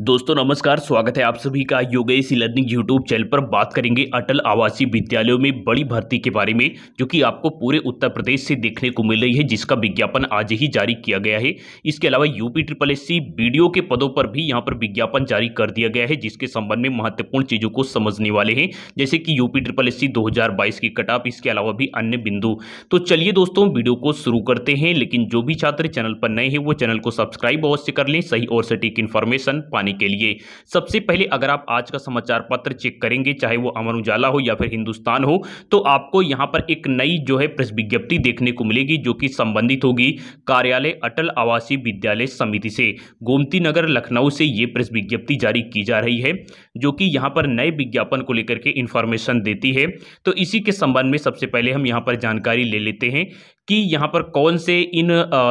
दोस्तों नमस्कार स्वागत है आप सभी का योगेश लर्निंग यूट्यूब चैनल पर बात करेंगे अटल आवासीय विद्यालयों में बड़ी भर्ती के बारे में जो कि आपको पूरे उत्तर प्रदेश से देखने को मिल रही है जिसका विज्ञापन आज ही जारी किया गया है इसके अलावा UP triple S C BDO के पदों पर भी यहां पर विज्ञापन जारी कर दिया गया है जिसके संबंध में महत्वपूर्ण चीज़ों को समझने वाले हैं जैसे कि यूपी ट्रिपल एस सी की कट ऑफ इसके अलावा भी अन्य बिंदु तो चलिए दोस्तों वीडियो को शुरू करते हैं लेकिन जो भी छात्र चैनल पर नए हैं वो चैनल को सब्सक्राइब अवश्य कर लें सही और सटीक इन्फॉर्मेशन पाने बनाने के लिए सबसे पहले अगर आप आज का समाचार पत्र चेक करेंगे चाहे वो अमर उजाला हो या फिर हिंदुस्तान हो तो आपको यहाँ पर एक नई जो है प्रेस विज्ञप्ति देखने को मिलेगी जो कि संबंधित होगी कार्यालय अटल आवासीय विद्यालय समिति से गोमती नगर लखनऊ से ये प्रेस विज्ञप्ति जारी की जा रही है जो कि यहाँ पर नए विज्ञापन को लेकर के इन्फॉर्मेशन देती है तो इसी के संबंध में सबसे पहले हम यहाँ पर जानकारी ले लेते हैं कि यहाँ पर कौन से इन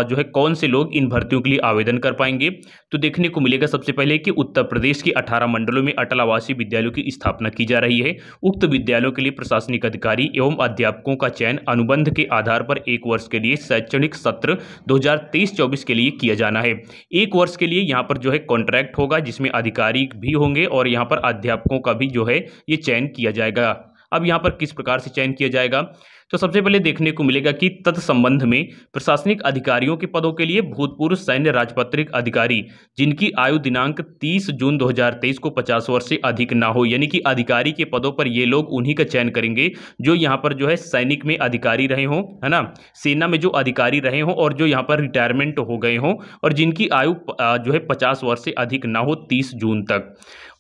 जो है कौन से लोग इन भर्तियों के लिए आवेदन कर पाएंगे तो देखने को मिलेगा सबसे पहले कि उत्तर प्रदेश के 18 मंडलों में अटल आवासीय विद्यालयों की स्थापना की जा रही है उक्त विद्यालयों के लिए प्रशासनिक अधिकारी एवं अध्यापकों का चयन अनुबंध के आधार पर एक वर्ष के लिए शैक्षणिक सत्र 2023-24 के लिए किया जाना है एक वर्ष के लिए यहाँ पर जो है कॉन्ट्रैक्ट होगा जिसमें अधिकारी भी होंगे और यहाँ पर अध्यापकों का भी जो है ये चयन किया जाएगा अब यहाँ पर किस प्रकार से चयन किया जाएगा तो सबसे पहले देखने को मिलेगा कि तत्संबंध में प्रशासनिक अधिकारियों के पदों के लिए भूतपूर्व सैन्य राजपत्रिक अधिकारी जिनकी आयु दिनांक 30 जून 2023 को 50 वर्ष से अधिक ना हो यानी कि अधिकारी के पदों पर ये लोग उन्हीं का चयन करेंगे जो यहाँ पर जो है सैनिक में अधिकारी रहे हों है ना सेना में जो अधिकारी रहे हों और जो यहाँ पर रिटायरमेंट हो गए हों और जिनकी आयु जो है पचास वर्ष से अधिक ना हो तीस जून तक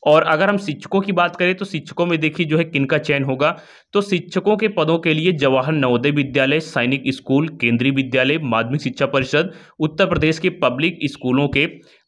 और अगर हम शिक्षकों की बात करें तो शिक्षकों में देखिए जो है किन का चयन होगा तो शिक्षकों के पदों के लिए जवाहर नवोदय विद्यालय सैनिक स्कूल केंद्रीय विद्यालय माध्यमिक शिक्षा परिषद उत्तर प्रदेश के पब्लिक स्कूलों के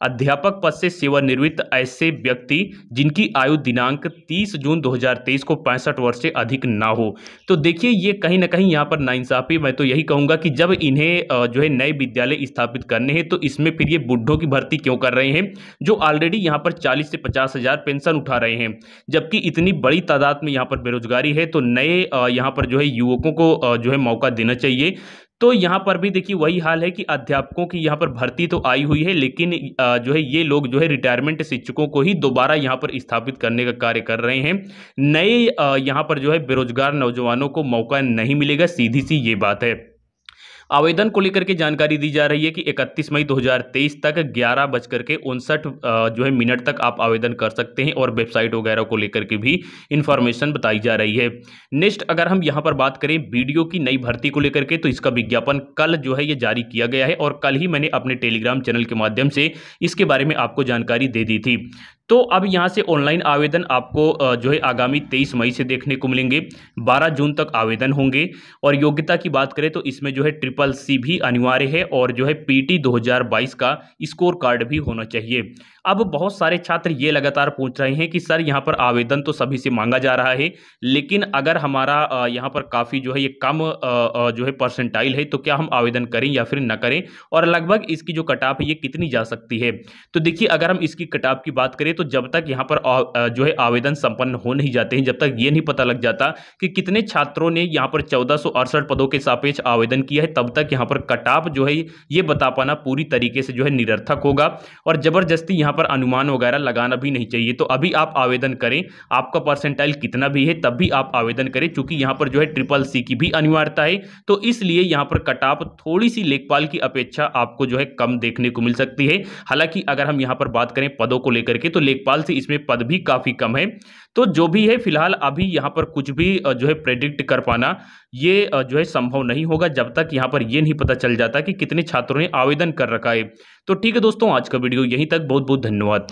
अध्यापक पद से सेवानिवृत्त ऐसे व्यक्ति जिनकी आयु दिनांक 30 जून 2023 को पैंसठ वर्ष से अधिक ना हो तो देखिए ये कहीं ना कहीं यहाँ पर नाइंसाफ़ी मैं तो यही कहूँगा कि जब इन्हें जो है नए विद्यालय स्थापित करने हैं तो इसमें फिर ये बुढ़ों की भर्ती क्यों कर रहे हैं जो ऑलरेडी यहाँ पर चालीस से पचास हज़ार पेंशन उठा रहे हैं जबकि इतनी बड़ी तादाद में यहाँ पर बेरोजगारी है तो नए यहाँ पर जो है युवकों को जो है मौका देना चाहिए तो यहाँ पर भी देखिए वही हाल है कि अध्यापकों की यहाँ पर भर्ती तो आई हुई है लेकिन जो है ये लोग जो है रिटायरमेंट शिक्षकों को ही दोबारा यहाँ पर स्थापित करने का कार्य कर रहे हैं नए यहाँ पर जो है बेरोजगार नौजवानों को मौका नहीं मिलेगा सीधी सी ये बात है आवेदन को लेकर के जानकारी दी जा रही है कि 31 मई 2023 तक ग्यारह बजकर के उनसठ जो है मिनट तक आप आवेदन कर सकते हैं और वेबसाइट वगैरह को लेकर के भी इन्फॉर्मेशन बताई जा रही है नेक्स्ट अगर हम यहाँ पर बात करें वीडियो की नई भर्ती को लेकर के तो इसका विज्ञापन कल जो है ये जारी किया गया है और कल ही मैंने अपने टेलीग्राम चैनल के माध्यम से इसके बारे में आपको जानकारी दे दी थी तो अब यहाँ से ऑनलाइन आवेदन आपको जो है आगामी तेईस मई से देखने को मिलेंगे बारह जून तक आवेदन होंगे और योग्यता की बात करें तो इसमें जो है ट्रिपल सी भी अनिवार्य है और जो है पीटी 2022 का स्कोर कार्ड भी होना चाहिए अब बहुत सारे छात्र ये लगातार पूछ रहे हैं कि सर यहाँ पर आवेदन तो सभी से मांगा जा रहा है लेकिन अगर हमारा यहाँ पर काफ़ी जो है ये कम जो है परसेंटाइल है तो क्या हम आवेदन करें या फिर न करें और लगभग इसकी जो कटाप है ये कितनी जा सकती है तो देखिए अगर हम इसकी कटाप की बात करें तो जब तक यहाँ पर जो है आवेदन संपन्न हो नहीं जाते हैं जब तक ये नहीं पता लग जाता कि कितने छात्रों ने यहाँ पर चौदह पदों के सापेक्ष आवेदन किया है तब तक यहाँ पर कटाप जो है ये बता पाना पूरी तरीके से जो है निरर्थक होगा और ज़बरदस्ती यहाँ पर अनुमान वगैरह लगाना भी नहीं चाहिए तो अभी आप आवेदन करें आपका परसेंटाइल कितना भी है तब भी आप आवेदन करें चूँकि यहाँ पर जो है ट्रिपल सी की भी अनिवार्यता है तो इसलिए यहाँ पर कटाप थोड़ी सी लेखपाल की अपेक्षा आपको जो है कम देखने को मिल सकती है हालांकि अगर हम यहाँ पर बात करें पदों को लेकर के तो लेखपाल से इसमें पद भी काफ़ी कम है तो जो भी है फिलहाल अभी यहाँ पर कुछ भी जो है प्रेडिक्ट कर पाना ये जो है संभव नहीं होगा जब तक यहाँ पर ये नहीं पता चल जाता कि कितने छात्रों ने आवेदन कर रखा है तो ठीक है दोस्तों आज का वीडियो यहीं तक बहुत बहुत धन्यवाद